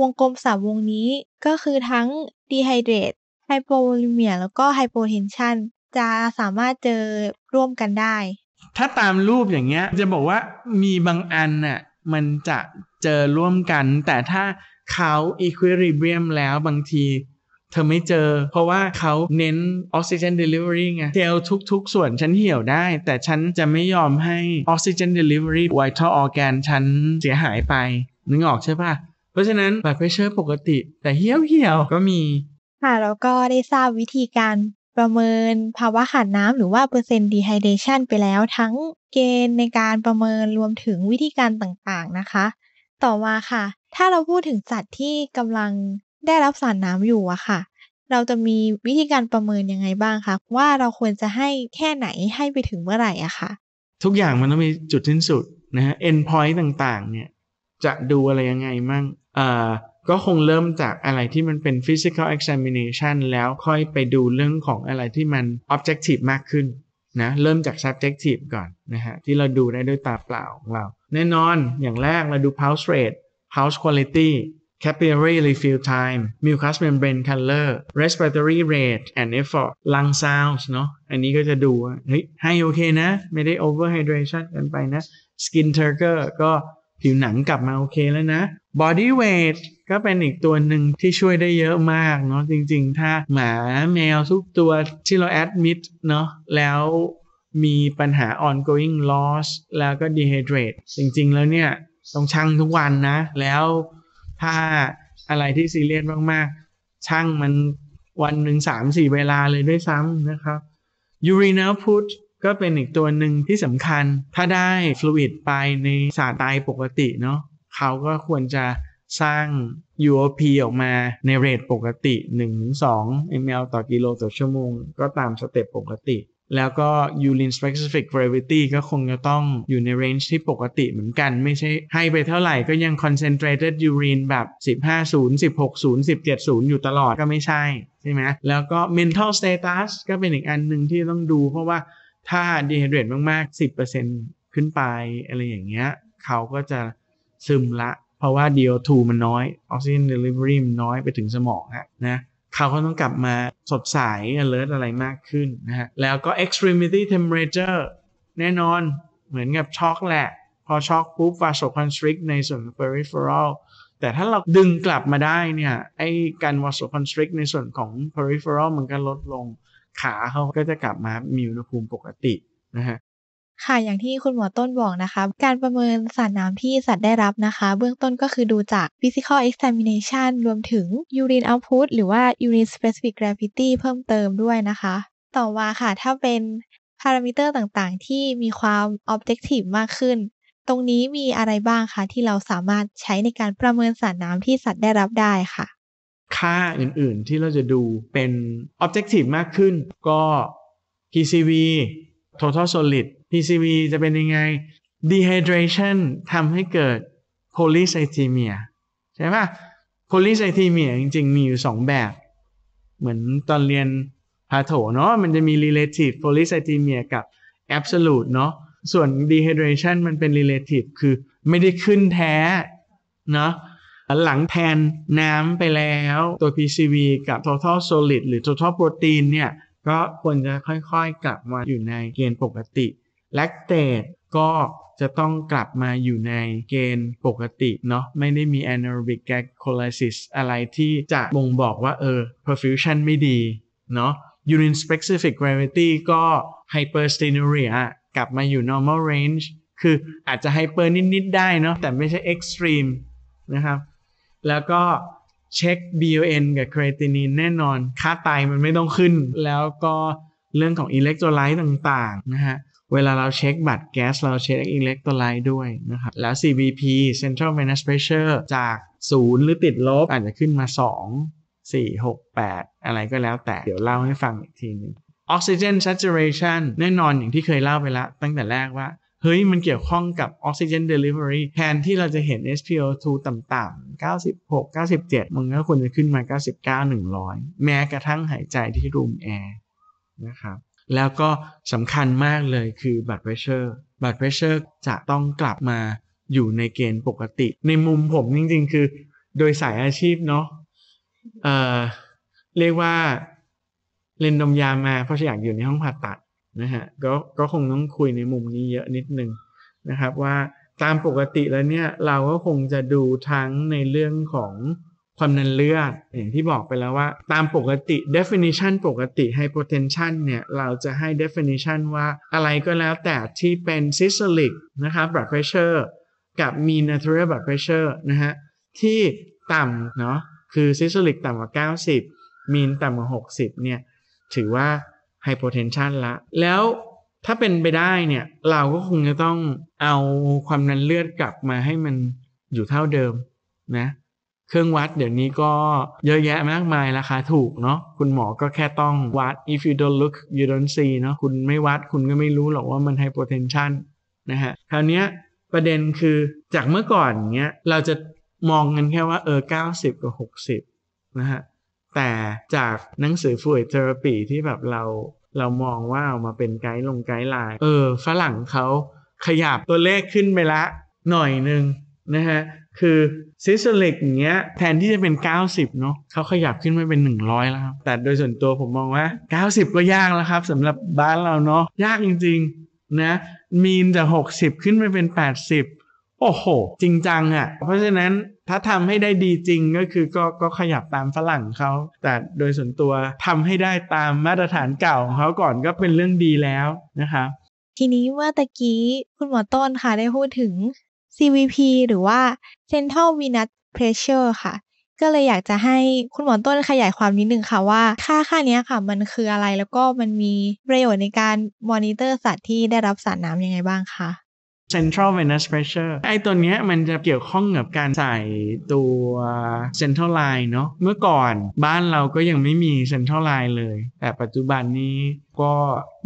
วงกลมสามวงนี้ก็คือทั้งดีไฮเดรตไฮโปลิเมียแล้วก็ไฮโปเทนชันจะสามารถเจอร่วมกันได้ ถ้าตามรูปอย่างเงี้ยจะบอกว่ามีบางอันน่ะมันจะเจอร่วมกัน แต่ถ้าเขาอีควิลิเบียมแล้วบางทีเธอไม่เจอ เพราะว่าเขาเน้นออกซิเจนเดลิเวอรี่ไงเซลล์ทุกๆ ส่วนฉันเหี่ยวได้ แต่ฉันจะไม่ยอมให้ออกซิเจนเดลิเวอรี่ไวท์ทออออแกนฉันเสียหายไป นึกออกใช่ปะเพราะฉะนั้นแบบเพรสเชอร์ปกติ แต่เหี่ยวเหี่ยวก็มี ค่ะแล้วก็ได้ทราบวิธีการประเมินภาวะขาดน้ำหรือว่าเปอร์เซ็นต์ดีไฮเดชันไปแล้วทั้งเกณฑ์ในการประเมินรวมถึงวิธีการต่างๆนะคะ ต่อมาค่ะ ถ้าเราพูดถึงสัตว์ที่กำลังได้รับสารน้ำอยู่อะค่ะ เราจะมีวิธีการประเมินยังไงบ้างคะว่าเราควรจะให้แค่ไหนให้ไปถึงเมื่อไหร่อะค่ะ ทุกอย่างมันต้องมีจุดสิ้นสุดนะฮะ end point ต่างๆเนี่ยจะดูอะไรยังไงมั่งเอ่อก็คงเริ่มจากอะไรที่มันเป็น physical examination แล้วค่อยไปดูเรื่องของอะไรที่มัน objective มากขึ้นนะเริ่มจาก subjective ก่อนนะฮะที่เราดูได้ด้วยตาเปล่าของเรา แน่นอนอย่างแรกเราดู pulse rate pulse quality capillary refill time mucous membrane color respiratory rate and effort lung sounds เนาะ อันนี้ก็จะดูเฮ้ย ให้โอเคนะ ไม่ได้ over hydration กันไปนะ skin turgor ก็ผิวหนังกลับมาโอเคแล้วนะ body weight ก็เป็นอีกตัวหนึ่งที่ช่วยได้เยอะมาก เนาะ จริง ๆ ถ้าหมาแมวทุกตัวที่เราแอดมิดเนาะ แล้วมีปัญหา ongoing loss แล้วก็ dehydrate จริงๆ แล้วเนี่ย ต้องชั่งทุกวันนะ แล้วถ้าอะไรที่ซีเรียสมากๆ ช่างมันวันหนึ่งสามสี่เวลาเลยด้วยซ้ำนะครับ urinal put ก็เป็นอีกตัวหนึ่งที่สำคัญ ถ้าได้ฟลูอิดไปในสาตายปกติเนาะ เขาก็ควรจะสร้าง UOP ออกมาในเรทปกติ1-2 ml ต่อกิโลต่อชั่วโมงก็ตามสเต็ปปกติแล้วก็ u ร i n ส specific gravity ก็คงจะต้องอยู่ในเรนจ์ที่ปกติเหมือนกัน ไม่ใช่ให้ไปเท่าไหร่ก็ยัง concentrated urine แบบ 15 0 16 0 17 0 อยู่ตลอดก็ไม่ใช่ใช่ไหม แล้วก็ mental status ก็เป็นอีกอันหนึ่งที่ต้องดูเพราะว่าถ้า dehydrate มาก ๆ 10%ขึ้นไป อะไรอย่างเงี้ยเขาก็จะซึมละ เพราะว่า DO2 มันน้อย oxygen delivery มันน้อยไปถึงสมองฮะนะเขาก็ต้องกลับมาสดใส alert อะไรมากขึ้นนะฮะ แล้วก็ extremity temperature แน่นอนเหมือนกับช็อก แหละ พอช็อกปุ๊บฟาโซคอนสตริกในส่วน peripheral แต่ถ้าเราดึงกลับมาได้เนี่ย ไอ้การวาโซคอนสตริกในส่วนของ peripheral มันก็ลดลง ขาเขาก็จะกลับมามีอุณหภูมิปกตินะฮะค่ะ อย่างที่คุณหมอต้นบอกนะคะ การประเมินสารน้ำที่สัตว์ได้รับนะคะ เบื้องต้นก็คือดูจาก physical examination รวมถึง urine output หรือว่า urine specific gravity เพิ่มเติมด้วยนะคะ ต่อมาค่ะ ถ้าเป็นพารามิเตอร์ต่างๆ ที่มีความ objective มากขึ้น ตรงนี้มีอะไรบ้างคะ ที่เราสามารถใช้ในการประเมินสารน้ำที่สัตว์ได้รับได้ค่ะ ค่าอื่นๆ ที่เราจะดูเป็น objective มากขึ้น ก็ PCV total solid PCV จะเป็นยังไง dehydration ทำให้เกิด polycythemia ใช่ปะ polycythemia จริง ๆ มีอยู่ 2 แบบ เหมือนตอนเรียนพาโถเนาะ มันจะมี relative polycythemia กับ absolute เนาะ ส่วน dehydration มันเป็น relative คือไม่ได้ขึ้นแท้ เนาะ หลังแทนน้ำไปแล้ว ตัว PCV กับ total solid หรือ total protein เนี่ย ก็ควรจะค่อย ๆ กลับมาอยู่ในเกณฑ์ปกติแลคเตก็จะต้องกลับมาอยู่ในเกณฑ์ปกติเนาะไม่ได้มี anaerobic glycolysis อะไรที่จะบ่งบอกว่าเออ perfusion ไม่ดีเนาะ urine specific gravity ก็ h y p e r s t e n u r i a กลับมาอยู่ normal range คืออาจจะไฮเปอร์นิด ๆ ได้เนาะแต่ไม่ใช่ extreme นะครับแล้วก็เช็ค BUN กับครีติน n นแน่นอนค่าไตมันไม่ต้องขึ้น แล้วก็เรื่องของอิเล็กโทรไลต์ต่างๆนะฮะเวลาเราเช็คบัตรแก๊สเราเช็คอิเล็กโทรไลต์ด้วยนะครับแล้ว CBP Central Venous Pressure จาก 0 หรือติดลบอาจจะขึ้นมา 2 4 6 8 อะไรก็แล้วแต่เดี๋ยวเล่าให้ฟังอีกทีนึง oxygen saturation แน่นอนอย่างที่เคยเล่าไปแล้วตั้งแต่แรกว่า เฮ้ยมันเกี่ยวข้องกับออกซิเจนเดลิเวอรี่แทนที่เราจะเห็น SpO2 ต่ำๆ96 97มันก็ควรจะขึ้นมา 99 100 แม้กระทั่งหายใจที่รูมแอร์นะครับแล้วก็สำคัญมากเลยคือบัตรเพรสเชอร์บัตรเพรสเชอร์จะต้องกลับมาอยู่ในเกณฑ์ปกติ ในมุมผมจริงๆ คือโดยสายอาชีพเนาะเอ่อเรียกว่าเล่นดมยามาเพราะอยากอยู่ในห้องผ่าตัดนะฮะก็ก็คงต้องคุยในมุมนี้เยอะนิดนึงนะครับ ว่าตามปกติแล้วเนี่ยเราก็คงจะดูทั้งในเรื่องของความดันเลือด อย่างที่บอกไปแล้วว่าตามปกติ definition ปกติ hypotension เนี่ยเราจะให้ definition ว่าอะไรก็แล้วแต่ที่เป็น systolic นะครับ blood pressure กับ mean a t u r a l blood pressure นะฮะที่ต่ำเนาะคือ systolic ต่ำกว่า 90 mean ต่ำกว่า 60 เนี่ย ถือว่า hypotension ละแล้วถ้าเป็นไปได้เนี่ย เราก็คงจะต้องเอาความดันเลือดกลับมาให้มันอยู่เท่าเดิมนะเครื่องวัดเดี๋ยวนี้ก็เยอะแยะมากมายราคาถูกเนาะคุณหมอก็แค่ต้อง วัด if you don't look you don't see เนาะคุณไม่วัดคุณก็ไม่รู้หรอกว่ามันไฮโปเทนชันนะฮะคราวนี้ประเด็นคือจากเมื่อก่อนเนี้ย เราจะมองกันแค่ว่าเออ90 กับ 60 นะฮะ แต่จากหนังสือฟูเอเทอราปีที่แบบเราเรามองว่าเอามาเป็นไกด์ลงไกด์ไลน์เออฝรั่งเขาขยับตัวเลขขึ้นไปละหน่อยนึงนะฮะคือซิสเล็กอย่างเงี้ยแทนที่จะเป็น 90เนาะเขาขยับขึ้นมาเป็น 100 แล้วครับแต่โดยส่วนตัวผมมองว่า 90 ก็ยากแล้วครับสำหรับบ้านเราเนาะยากจริงๆนะมีนจาก60 ขึ้นมาเป็น 80 โอ้โห จริงจังอะ่ะ เพราะฉะนั้นถ้าทำให้ได้ดีจริงก็คือก็ก็ขยับตามฝรั่งเขา แต่โดยส่วนตัวทำให้ได้ตามมาตรฐานเก่าของเขาก่อนก็เป็นเรื่องดีแล้วนะครับทีนี้ว่าตะกี้คุณหมอต้นค่ะได้พูดถึง CVP หรือว่า Central Venous Pressure ค่ะ ก็เลยอยากจะให้คุณหมอต้นขยายความนิดนึงค่ะว่า ค่าค่านี้ค่ะมันคืออะไรแล้วก็มันมีประโยชน์ในการมอนิเตอร์สัตว์ที่ได้รับสารน้ำยังไงบ้างคะ central venous pressure ไอตัวเนี้ยมันจะเกี่ยวข้องกับการใส่ตัว central line เนาะเมื่อก่อนบ้านเราก็ยังไม่มี central line เลย แต่ปัจจุบันนี้ก็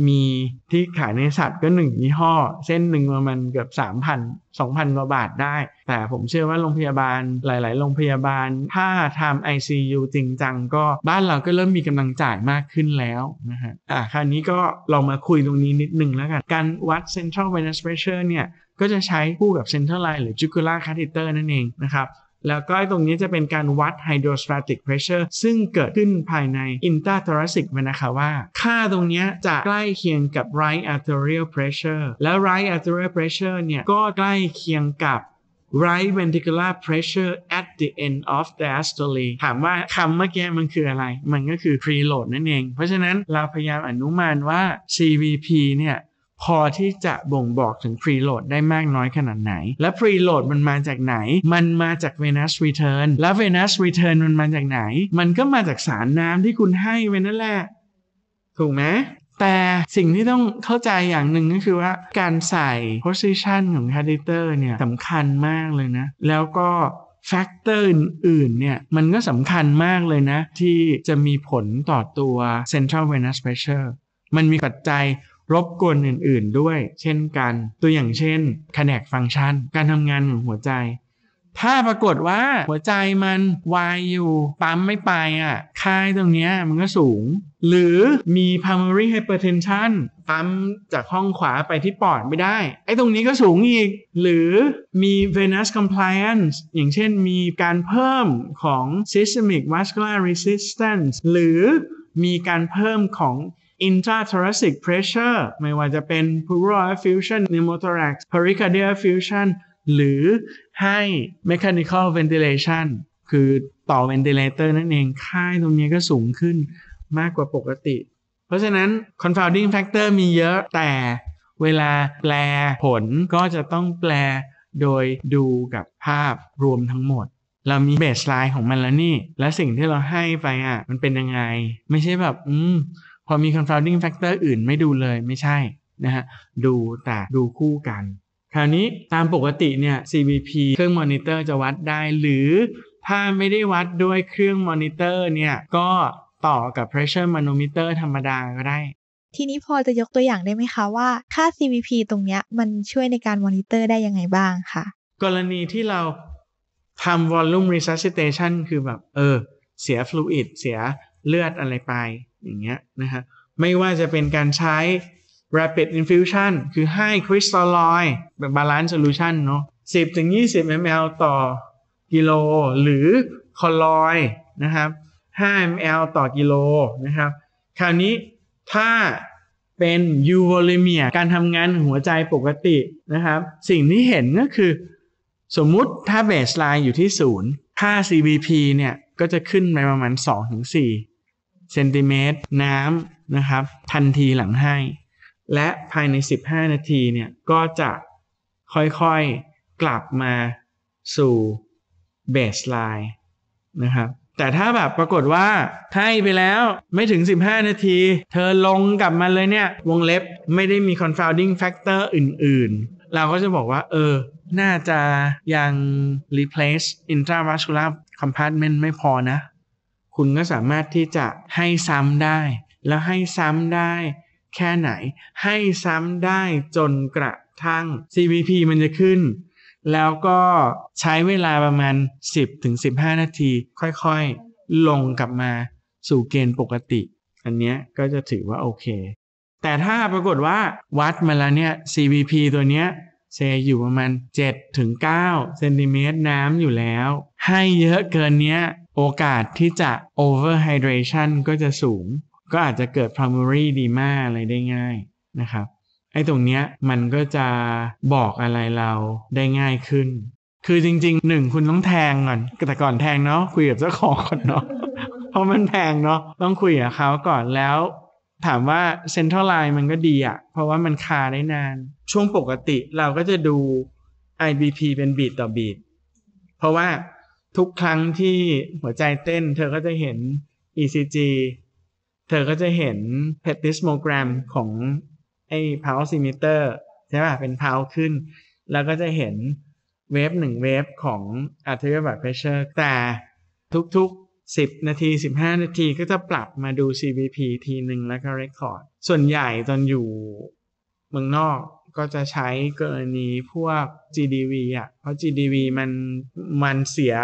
มีที่ขายในสัตว์ก็หนึ่งยี่ห้อ เส้นหนึ่งประมาณเกือบ 3,000 2,000กว่าบาทได้ แต่ผมเชื่อว่าโรงพยาบาลหลาย ๆ โรงพยาบาลถ้าทำ ICU จริงจังก็บ้านเราก็เริ่มมีกำลังจ่ายมากขึ้นแล้วนะฮะอ่ะคราวนี้ก็เรามาคุยตรงนี้นิดนึงแล้วกันการวัด Central Venous Pressure เนี่ย ก็จะใช้คู่กับ Central Line หรือ Jugular Catheter นั่นเองนะครับแล้วก็ตรงนี้จะเป็นการวัด hydrostatic pressure ซึ่งเกิดขึ้นภายใน interthoracic vena ว่า ค่าตรงนี้จะใกล้เคียงกับ right arterial pressure แล้ว right arterial pressure เนี่ยก็ใกล้เคียงกับ right ventricular pressure at the end of diastole ถามว่าคำเมื่อกี้มันคืออะไร มันก็คือ preload นั่นเอง เพราะฉะนั้นเราพยายามอนุมานว่า CVP เนี่ยพอที่จะบ่งบอกถึงพรีโหลดได้มากน้อยขนาดไหน และพรีโหลดมันมาจากไหน มันมาจาก Venus Return และ Venus Return มันมาจากไหน มันก็มาจากสารน้ำที่คุณให้ไว้นั่นแหละ ถูกไหมแต่สิ่งที่ต้องเข้าใจอย่างหนึ่งก็คือว่า การใส่ position ของ c a ิเต t ร r เนี่ยสำคัญมากเลยนะ แล้วก็แฟกเตอร์อื่นๆเนี่ย มันก็สำคัญมากเลยนะ ที่จะมีผลต่อตัว central venous pressure มันมีปัจจัยรบกวนอื่นๆด้วย เช่นกัน ตัวอย่างเช่นแนนฟังก์ชัน การทำงานของหัวใจ ถ้าปรากฏว่าหัวใจมัน วายอยู่ ปั๊มไม่ไปอ่ะ ค่ายตรงเนี้ยมันก็สูง หรือมี p u l m o n a r y hypertension ปั๊มจากห้องขวาไปที่ปอดไม่ได้ ไอ้ตรงนี้ก็สูงอีก หรือมี venous compliance อย่างเช่นมีการเพิ่มของ systemic vascular resistance หรือมีการเพิ่มของ intrathoracic pressure ไม่ว่าจะเป็น pleural effusion pneumothorax pericardial effusion หรือให้ mechanical ventilation คือต่อ ventilator นั่นเอง ค่ายตรงนี้ก็สูงขึ้นมากกว่าปกติ เพราะฉะนั้น confounding factor มีเยอะแต่เวลาแปลผลก็จะต้องแปลโดยดูกับภาพรวมทั้งหมด เรามีเบสไลน์ของมันแล้วนี่ และสิ่งที่เราให้ไปอ่ะมันเป็นยังไง ไม่ใช่แบบ อืมพอมี confounding factor อื่นไม่ดูเลยไม่ใช่นะฮะดูแต่ดูคู่กัน คราวนี้ตามปกติเนี่ย CBP เครื่องมอนิเตอร์จะวัดได้หรือถ้าไม่ได้วัดด้วยเครื่องมอนิเตอร์เนี่ยก็ต่อกับ pressure manometer ธรรมดาก็ได้ ทีนี้พอจะยกตัวอย่างได้ไหมคะว่าค่า CVP ตรงเนี้ยมันช่วยในการมอนิเตอร์ได้ยังไงบ้างคะกรณีที่เราทำ volume resuscitation คือแบบเออเสียฟลูอิดเสียเลือดอะไรไปอย่างเงี้ยนะฮะไม่ว่าจะเป็นการใช้ rapid infusion คือให้คริสตัลลอยด์แบบ balance solution เนาะ10ถึง20 ml ต่อกิโลหรืออลลอยด์นะครับ 5 ml ต่อกิโลนะครับ คราวนี้ถ้าเป็นยูโวลิเมียการทำงานหัวใจปกตินะครับ สิ่งที่เห็นก็คือ สมมุติถ้าเบสไลน์อยู่ที่0ค่า CBP เนี่ยก็จะขึ้นไปประมาณ 2-4เซนติเมตรน้ำนะครับ ทันทีหลังให้ และภายใน 15 นาทีเนี่ย ก็จะค่อยๆกลับมาสู่เบสไลน์นะครับ แต่ถ้าแบบปรากฏว่าให้ไปแล้วไม่ถึง 15 นาที เธอลงกลับมาเลยเนี่ย วงเล็บไม่ได้มี confounding factor อื่นๆ เราก็จะบอกว่า เออ น่าจะยัง replace intravascular compartment ไม่พอนะคุณก็สามารถที่จะให้ซ้ำได้ แล้วให้ซ้ำได้แค่ไหนให้ซ้ำได้จนกระทั่ง CVP มันจะขึ้น แล้วก็ใช้เวลาประมาณ 10-15 นาที ค่อยๆลงกลับมาสู่เกณฑ์ปกติ อันนี้ก็จะถือว่าโอเค แต่ถ้าปรากฏว่าวัดมาแล้วเนี่ย CVP ตัวเนี้ยเซอยู่ประมาณ7ถึง9เซนติเมตรน้ำอยู่แล้ว ให้เยอะเกินเนี้ยโอกาสที่จะ over hydration ก็จะสูง ก็อาจจะเกิด primary edema อะไรได้ง่ายนะครับ ไอ้ตรงเนี้ยมันก็จะบอกอะไรเราได้ง่ายขึ้น คือจริงๆ หนึ่งคุณต้องแทงก่อน แต่ก่อนแทงเนาะคุยกับเจ้าของก่อนเนาะ เพราะมันแพงเนาะต้องคุยกับเขาก่อน แล้วถามว่าเซ็นทรัลไลน์มันก็ดีอะเพราะว่ามันคาได้นาน ช่วงปกติเราก็จะดู IBP เป็นบีตต่อบีตเพราะว่าทุกครั้งที่หัวใจเต้นเธอก็จะเห็น ECG เธอก็จะเห็น PET i s m o g r a m ของไอ้ pulse i m e t e r ใช่ป่ะ เป็น pulse ขึ้น แล้วก็จะเห็นเวฟหนึ่งเวฟของ arterial blood pressure แต่ทุกๆ 10 นาที 15 นาทีก็จะปรับมาดู CVP ทีหนึ่งแล้วก็ record ส่วนใหญ่ตอนอยู่เมืองนอกก็จะใช้กรณีพวก GDV อ่ะ เพราะ GDV มันมันเสีย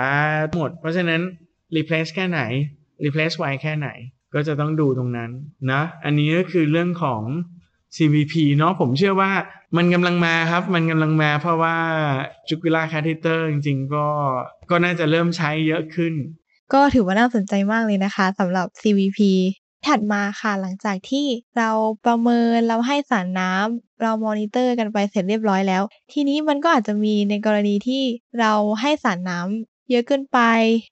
หมด เพราะฉะนั้น replace แค่ไหน replace ไวแค่ไหนก็จะต้องดูตรงนั้นนะ อันนี้ก็คือเรื่องของ CVP เนาะผมเชื่อว่ามันกำลังมาครับ มันกำลังมาเพราะว่าจุกิล่าคาทิเตอร์จริงๆ ก็ก็น่าจะเริ่มใช้เยอะขึ้น ก็ถือว่าน่าสนใจมากเลยนะคะสำหรับ CVP ถัดมาค่ะหลังจากที่เราประเมินเราให้สารน้ำ เรามอนิเตอร์กันไปเสร็จเรียบร้อยแล้ว ทีนี้มันก็อาจจะมีในกรณีที่เราให้สารน้ำเยอะเกินไป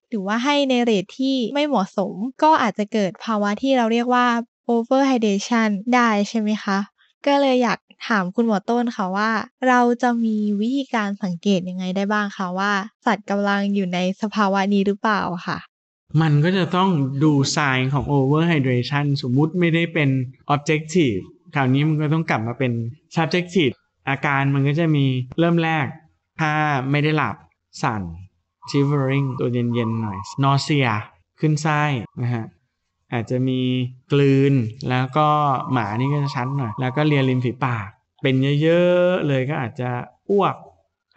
หรือว่าให้ในเรทที่ไม่เหมาะสมก็อาจจะเกิดภาวะที่เราเรียกว่า over hydration ได้ใช่ไหมคะ ก็เลยอยากถามคุณหมอต้นค่ะว่า เราจะมีวิธีการสังเกตยังไงได้บ้างคะว่า สัตว์กำลังอยู่ในสภาวะนี้หรือเปล่าค่ะมันก็จะต้องดูไซนของ over hydration สมมุติไม่ได้เป็น objective คราวนี้มันก็ต้องกลับมาเป็น subjective อาการมันก็จะมีเริ่มแรก ถ้าไม่ได้หลับสั่น shivering ตัวเย็นๆหน่อย nausea ขึ้นไส้นะฮะอาจจะมีกลืน แล้วก็หมานี่ก็จะชันหน่อยแล้วก็เลียริมฝีปากเป็นเยอะๆเลยก็อาจจะอ้วก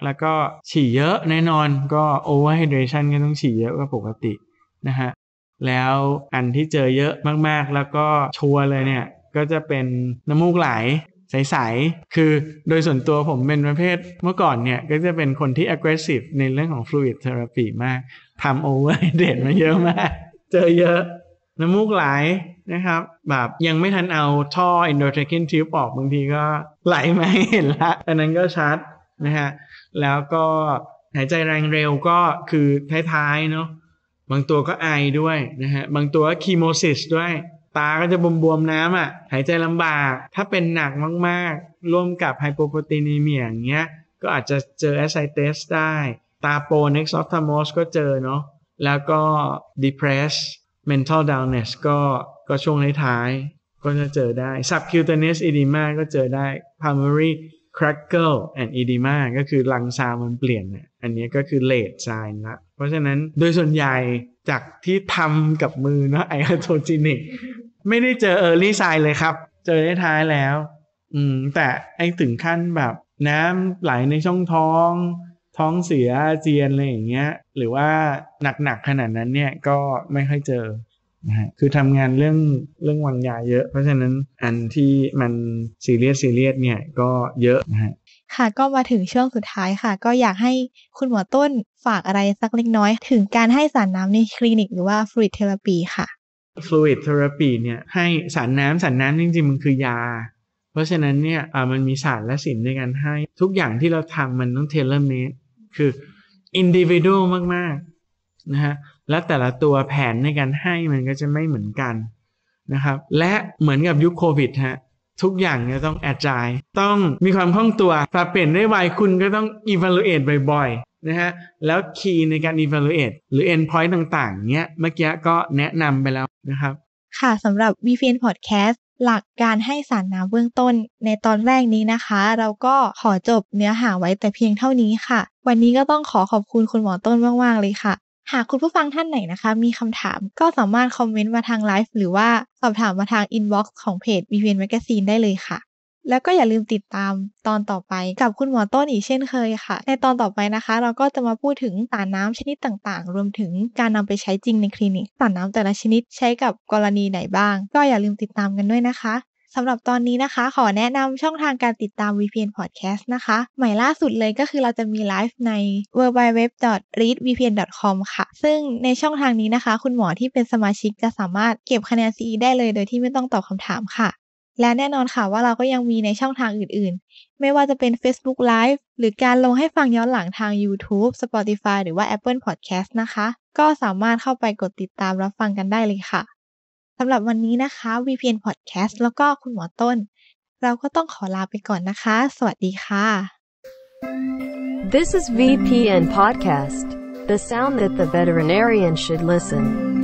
แล้วก็ฉี่เยอะแน่นอนก็โอเวอร์ไฮเดรชันก็ต้องฉี่เยอะกว่าปกตินะฮะแล้วอันที่เจอเยอะมากๆแล้วก็ชัวร์เลยเนี่ยก็จะเป็นน้ำมูกไหลใส ๆ คือโดยส่วนตัวผมเป็นประเภทเมื่อก่อนเนี่ยก็จะเป็นคนที่ aggressive ในเรื่องของ fluid therapy มากทำ over เดดมาเยอะมาก เจอเยอะน้ำมูกไหลนะครับแบบยังไม่ทันเอาท่อ endotracheal tube ออกบางทีก็ไหลไม่เห็นละ อันนั้นก็ชัดนะฮะแล้วก็หายใจแรงเร็วก็คือท้ายๆเนาะบางตัวก็ไอด้วยนะฮะ บางตัวก็คีโมซิสด้วย ตาก็จะบวมๆน้ำอะ่ะหายใจลำบาก ถ้าเป็นหนักมากๆร่วมกับไฮโปโปรตีนีเมียอย่างเงี้ยก็อาจจะเจอแอสไซเตสได้ ตาโปนิกซ์ออฟทามอสก็เจอเนาะแล้วก็ depress mental d o w n n e s s ก็ก็ช่วงท้ายๆก็จะเจอได้ subcutaneous edema ก็เจอได้ primary crackle and edema ก็คือลังซามันเปลี่ยนเนี่ยอันนี้ก็คือเลดไซน์ละ เพราะฉะนั้นโดยส่วนใหญ่จากที่ทำกับมือเนาะไอาโทจินิก ไม่ได้เจอเออร์ลี่ไซน์เลยครับ เจอได้ท้ายแล้ว อืมแต่ไอถึงขั้นแบบ น้ำไหลในช่องท้องท้องเสียเจียน อะไรอย่างเงี้ย หรือว่าหนักๆขนาดนั้นเนี่ยก็ไม่ค่อยเจอ คือทำงานเรื่องเรื่องวางยาเยอะเพราะฉะนั้นอันที่มันซีเรียสซีเรียสเนี่ยก็เยอะนะฮะค่ะ ก็มาถึงช่วงสุดท้ายค่ะ ก็อยากให้คุณหมอต้นฝากอะไรสักเล็กน้อย ถึงการให้สารน้ำในคลินิก หรือว่าฟลูอิดเทอราปีค่ะฟลูอิดเทอราปีเนี่ยให้สารน้ำสารน้ำจริงจริงมันคือยา เพราะฉะนั้นเนี่ยมันมีศาสตร์และศิลป์ในการให้ ทุกอย่างที่เราทำมันต้องเทเลเมตคืออินดิวิโดมากๆนะฮะและแต่ละตัวแผนในการให้มันก็จะไม่เหมือนกันนะครับและเหมือนกับยุคโควิดฮะทุกอย่างจะต้องแอดจาย ต้องมีความคล่องตัว ปรับเปลี่ยนได้ไวคุณก็ต้อง evaluate บ่อยๆนะฮะ แล้วคีย์ในการ evaluate หรือ end point ต่างๆเนี้ย เมื่อกี้ก็แนะนำไปแล้วนะครับ ค่ะสำหรับ v p n Podcast หลักการให้สารน้ำเบื้องต้นในตอนแรกนี้นะคะ เราก็ขอจบเนื้อหาไว้แต่เพียงเท่านี้ค่ะ วันนี้ก็ต้องขอขอบคุณคุณหมอต้นมากๆเลยค่ะหากคุณผู้ฟังท่านไหนนะคะมีคำถามก็สามารถคอมเมนต์มาทางไลฟ์หรือว่าสอบถามมาทางอินบ็อกซ์ของเพจ VPN m a g a z ซีนได้เลยค่ะ แล้วก็อย่าลืมติดตามตอนต่อไปกับคุณหมอต้นอีกเช่นเคยค่ะ ในตอนต่อไปนะคะเราก็จะมาพูดถึงสารน้ำชนิดต่างๆ รวมถึงการนำไปใช้จริงในคลินิกสารน้ำแต่ละชนิดใช้กับกรณีไหนบ้าง ก็อย่าลืมติดตามกันด้วยนะคะสำหรับตอนนี้นะคะ ขอแนะนำช่องทางการติดตาม VPN Podcast นะคะ ใหม่ล่าสุดเลยก็คือเราจะมีไลฟ์ใน w w w r e a d v p n c o m ค่ะ ซึ่งในช่องทางนี้นะคะ คุณหมอที่เป็นสมาชิก จะสามารถเก็บคะแนน CE ได้เลยโดยที่ไม่ต้องตอบคำถามค่ะ และแน่นอนค่ะว่าเราก็ยังมีในช่องทางอื่นๆ ไม่ว่าจะเป็น Facebook Live หรือการลงให้ฟังย้อนหลังทาง YouTube Spotify หรือว่า Apple Podcast นะคะ ก็สามารถเข้าไปกดติดตามรับฟังกันได้เลยค่ะสำหรับวันนี้นะคะ VPN Podcast แล้วก็คุณหมอต้น เราก็ต้องขอลาไปก่อนนะคะ สวัสดีค่ะ This is VPN Podcast the sound that the veterinarian should listen to